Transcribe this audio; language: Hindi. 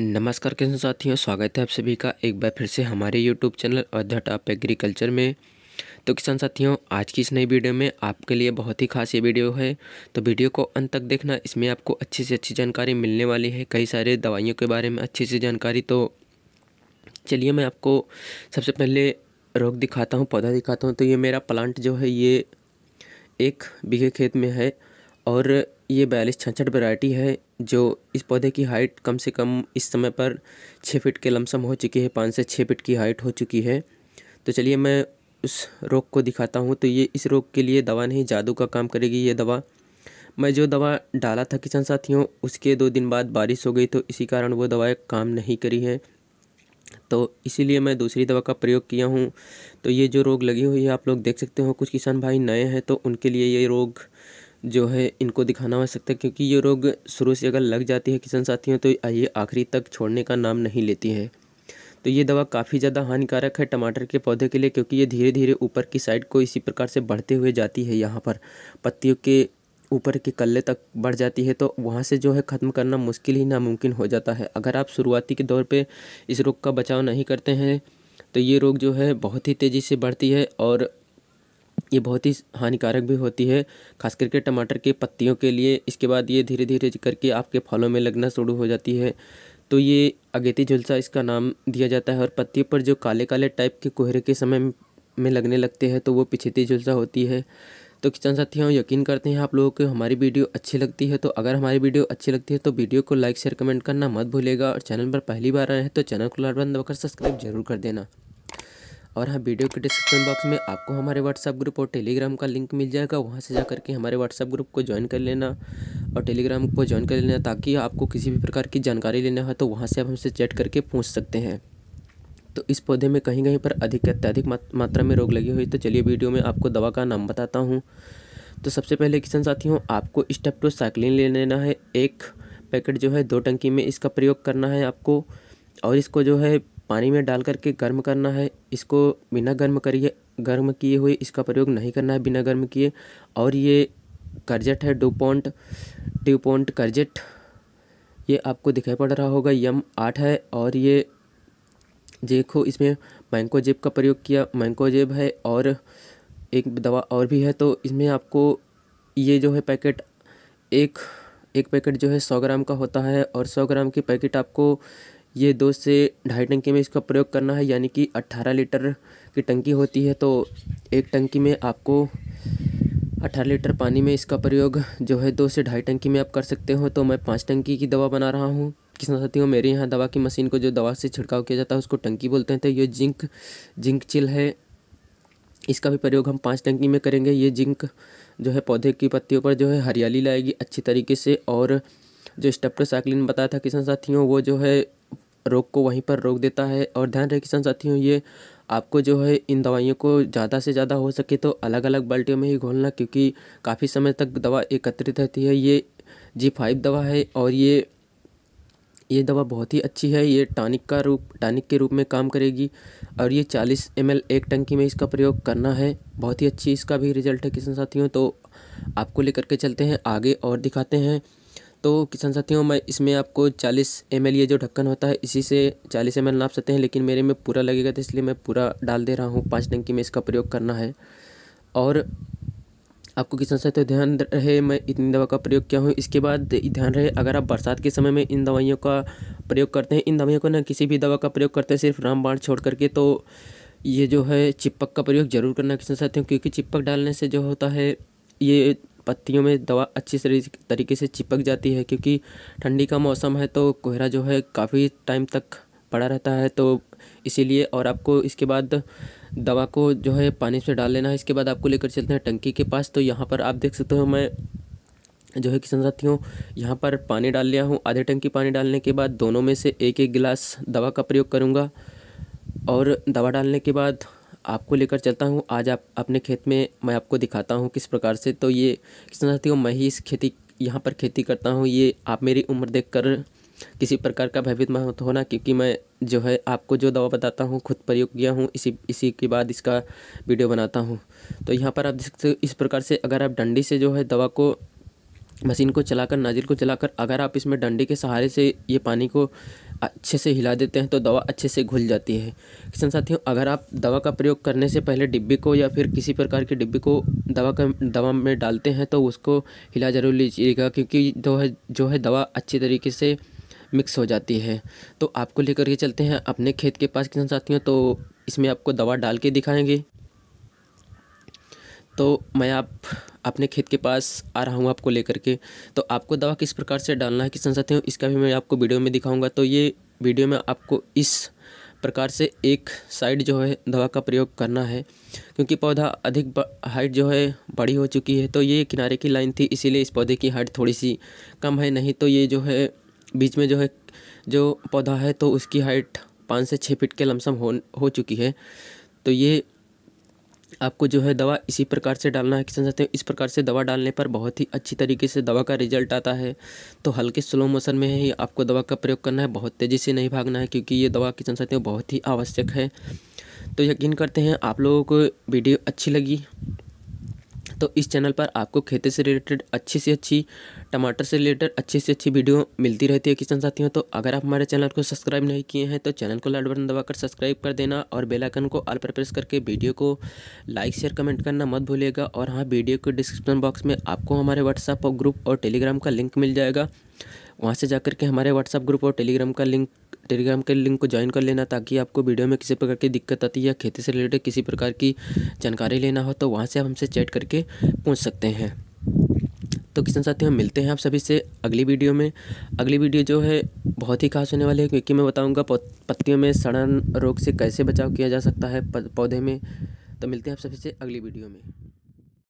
नमस्कार किसान साथियों स्वागत है आप सभी का एक बार फिर से हमारे यूट्यूब चैनल अध्यट आप एग्रीकल्चर में तो किसान साथियों आज की इस नई वीडियो में आपके लिए बहुत ही खास ये वीडियो है तो वीडियो को अंत तक देखना इसमें आपको अच्छी से अच्छी जानकारी मिलने वाली है कई सारे दवाइयों के बारे में अच्छी सी जानकारी तो चलिए मैं आपको सबसे पहले रोग दिखाता हूँ पौधा दिखाता हूँ तो ये मेरा प्लांट जो है ये एक बीघे खेत में है और ये बयालीस छछठ वैरायटी है जो इस पौधे की हाइट कम से कम इस समय पर छः फिट के लमसम हो चुकी है पाँच से छः फिट की हाइट हो चुकी है तो चलिए मैं उस रोग को दिखाता हूँ तो ये इस रोग के लिए दवा नहीं जादू का काम करेगी ये दवा मैं जो दवा डाला था किसान साथियों उसके दो दिन बाद बारिश हो गई तो इसी कारण वो दवाएँ काम नहीं करी हैं तो इसीलिए मैं दूसरी दवा का प्रयोग किया हूँ तो ये जो रोग लगी हुई है आप लोग देख सकते हो कुछ किसान भाई नए हैं तो उनके लिए ये रोग जो है इनको दिखाना हो सकता है क्योंकि ये रोग शुरू से अगर लग जाती है किसान साथियों तो ये आखिरी तक छोड़ने का नाम नहीं लेती है तो ये दवा काफ़ी ज़्यादा हानिकारक है टमाटर के पौधे के लिए क्योंकि ये धीरे धीरे ऊपर की साइड को इसी प्रकार से बढ़ते हुए जाती है यहाँ पर पत्तियों के ऊपर के कल्ले तक बढ़ जाती है तो वहाँ से जो है ख़त्म करना मुश्किल ही नामुमकिन हो जाता है अगर आप शुरुआती के दौर पर इस रोग का बचाव नहीं करते हैं तो ये रोग जो है बहुत ही तेज़ी से बढ़ती है और ये बहुत ही हानिकारक भी होती है खास करके टमाटर के पत्तियों के लिए इसके बाद ये धीरे धीरे करके आपके फलों में लगना शुरू हो जाती है तो ये अगेती झुलसा इसका नाम दिया जाता है और पत्ती पर जो काले काले टाइप के कोहरे के समय में लगने लगते हैं तो वो पिछेती झुलसा होती है तो किसान साथियों यकीन करते हैं आप लोगों को हमारी वीडियो अच्छी लगती है तो अगर हमारी वीडियो अच्छी लगती है तो वीडियो को लाइक शेयर कमेंट करना मत भूलेगा और चैनल पर पहली बार आए हैं तो चैनल को लाल बंद होकर सब्सक्राइब जरूर कर देना और हाँ वीडियो के डिस्क्रिप्शन बॉक्स में आपको हमारे व्हाट्सअप ग्रुप और टेलीग्राम का लिंक मिल जाएगा वहाँ से जा करके हमारे व्हाट्सअप ग्रुप को ज्वाइन कर लेना और टेलीग्राम को ज्वाइन कर लेना ताकि आपको किसी भी प्रकार की जानकारी लेना हो तो वहाँ से आप हमसे चैट करके पूछ सकते हैं तो इस पौधे में कहीं कहीं पर अधिक अत्यधिक मात्रा में रोग लगी हुई तो चलिए वीडियो में आपको दवा का नाम बताता हूँ तो सबसे पहले किसान साथियों आपको स्टेप्टोसाइक्लिन ले लेना है एक पैकेट जो है दो टंकी में इसका प्रयोग करना है आपको और इसको जो है पानी में डाल करके गर्म करना है इसको बिना गर्म करिए गर्म किए हुए इसका प्रयोग नहीं करना है बिना गर्म किए और ये करजट है डुपोंट ड्यूपोंट करजट ये आपको दिखाई पड़ रहा होगा यम आठ है और ये देखो इसमें मैंको जेब का प्रयोग किया मैंको जेब है और एक दवा और भी है तो इसमें आपको ये जो है पैकेट एक एक पैकेट जो है सौ ग्राम का होता है और सौ ग्राम की पैकेट आपको ये दो से ढाई टंकी में इसका प्रयोग करना है यानी कि अट्ठारह लीटर की टंकी होती है तो एक टंकी में आपको अट्ठारह लीटर पानी में इसका प्रयोग जो है दो से ढाई टंकी में आप कर सकते हो तो मैं पाँच टंकी की दवा बना रहा हूँ किसान साथियों मेरे यहाँ दवा की मशीन को जो दवा से छिड़काव किया जाता है उसको टंकी बोलते हैं तो ये जिंक जिंक चिल है इसका भी प्रयोग हम पाँच टंकी में करेंगे ये जिंक जो है पौधे की पत्तियों पर जो है हरियाली लाएगी अच्छी तरीके से और जो स्टेप्टोसाइक्लिन बताया था किसान साथियों वो जो है रोग को वहीं पर रोक देता है और ध्यान रहे किसान साथियों ये आपको जो है इन दवाइयों को ज़्यादा से ज़्यादा हो सके तो अलग अलग बाल्टियों में ही घोलना क्योंकि काफ़ी समय तक दवा एकत्रित रहती है ये जी फाइव दवा है और ये ये दवा बहुत ही अच्छी है ये टॉनिक का रूप टॉनिक के रूप में काम करेगी और ये चालीस एम एक टंकी में इसका प्रयोग करना है बहुत ही अच्छी इसका भी रिजल्ट है किसान साथियों तो आपको लेकर के चलते हैं आगे और दिखाते हैं तो किसान साथियों मैं इसमें आपको 40 एम ये जो ढक्कन होता है इसी से 40 एम नाप सकते हैं लेकिन मेरे में पूरा लगेगा तो इसलिए मैं पूरा डाल दे रहा हूँ पाँच टंकी में इसका प्रयोग करना है और आपको किसान साथियों ध्यान रहे मैं इतनी दवा का प्रयोग किया हूँ इसके बाद ध्यान रहे अगर आप बरसात के समय में इन दवाइयों का प्रयोग करते हैं इन दवाइयों को ना किसी भी दवा का प्रयोग करते हैं सिर्फ राम बाढ़ छोड़ करके तो ये जो है चिपक का प्रयोग ज़रूर करना किसान साथियों क्योंकि चिपक डालने से जो होता है ये पत्तियों में दवा अच्छी तरीके से चिपक जाती है क्योंकि ठंडी का मौसम है तो कोहरा जो है काफ़ी टाइम तक पड़ा रहता है तो इसीलिए और आपको इसके बाद दवा को जो है पानी से डाल लेना है इसके बाद आपको लेकर चलते हैं टंकी के पास तो यहाँ पर आप देख सकते हो मैं जो है किसान साथियों यहाँ पर पानी डाल लिया हूँ आधे टंकी पानी डालने के बाद दोनों में से एक एक गिलास दवा का प्रयोग करूँगा और दवा डालने के बाद आपको लेकर चलता हूँ आज आप अपने खेत में मैं आपको दिखाता हूँ किस प्रकार से तो ये किसान साथी मैं ही इस खेती यहाँ पर खेती करता हूँ ये आप मेरी उम्र देख कर किसी प्रकार का भयभीत महत्व होना क्योंकि मैं जो है आपको जो दवा बताता हूँ खुद प्रयोग किया हूँ इसी इसी के बाद इसका वीडियो बनाता हूँ तो यहाँ पर आप देख इस प्रकार से अगर आप डंडी से जो है दवा को मशीन को चलाकर नाजिल को चलाकर अगर आप इसमें डंडी के सहारे से ये पानी को अच्छे से हिला देते हैं तो दवा अच्छे से घुल जाती है किसान साथियों अगर आप दवा का प्रयोग करने से पहले डिब्बी को या फिर किसी प्रकार की डिब्बी को दवा का दवा में डालते हैं तो उसको हिला ज़रूर लीजिएगा क्योंकि जो है जो है दवा अच्छी तरीके से मिक्स हो जाती है तो आपको लेकर के चलते हैं अपने खेत के पास किसान साथियों तो इसमें आपको दवा डाल के दिखाएंगे तो मैं आप अपने खेत के पास आ रहा हूँ आपको लेकर के तो आपको दवा किस प्रकार से डालना है किसान साथियों इसका भी मैं आपको वीडियो में दिखाऊँगा तो ये वीडियो में आपको इस प्रकार से एक साइड जो है दवा का प्रयोग करना है क्योंकि पौधा अधिक हाइट जो है बड़ी हो चुकी है तो ये किनारे की लाइन थी इसीलिए इस पौधे की हाइट थोड़ी सी कम है नहीं तो ये जो है बीच में जो है जो पौधा है तो उसकी हाइट पाँच से छः फीट के लमसम हो हो चुकी है तो ये आपको जो है दवा इसी प्रकार से डालना है किसान साथियों इस प्रकार से दवा डालने पर बहुत ही अच्छी तरीके से दवा का रिजल्ट आता है तो हल्के स्लो मोशन में ही आपको दवा का प्रयोग करना है बहुत तेज़ी से नहीं भागना है क्योंकि ये दवा किसान साथियों बहुत ही आवश्यक है तो यकीन करते हैं आप लोगों को वीडियो अच्छी लगी तो इस चैनल पर आपको खेती से रिलेटेड अच्छी से अच्छी टमाटर से रिलेटेड अच्छी से अच्छी वीडियो मिलती रहती है किसान साथियों तो अगर आप हमारे चैनल को सब्सक्राइब नहीं किए हैं तो चैनल को लाइट बटन दबाकर सब्सक्राइब कर देना और बेलाइकन को ऑल पर प्रेस करके वीडियो को लाइक शेयर कमेंट करना मत भूलिएगा और हाँ वीडियो के डिस्क्रिप्शन बॉक्स में आपको हमारे व्हाट्सअप ग्रुप और टेलीग्राम का लिंक मिल जाएगा वहाँ से जा के हमारे व्हाट्सअप ग्रुप और टेलीग्राम का लिंक टेलीग्राम के लिंक को ज्वाइन कर लेना ताकि आपको वीडियो में किसी प्रकार की दिक्कत आती है या खेती से रिलेटेड किसी प्रकार की जानकारी लेना हो तो वहाँ से आप हमसे चैट करके पूछ सकते हैं तो किसान साथियों मिलते हैं आप सभी से अगली वीडियो में अगली वीडियो जो है बहुत ही खास होने वाली है क्योंकि मैं बताऊँगा पत्तियों में सड़न रोग से कैसे बचाव किया जा सकता है पौधे में तो मिलते हैं आप सभी से अगली वीडियो में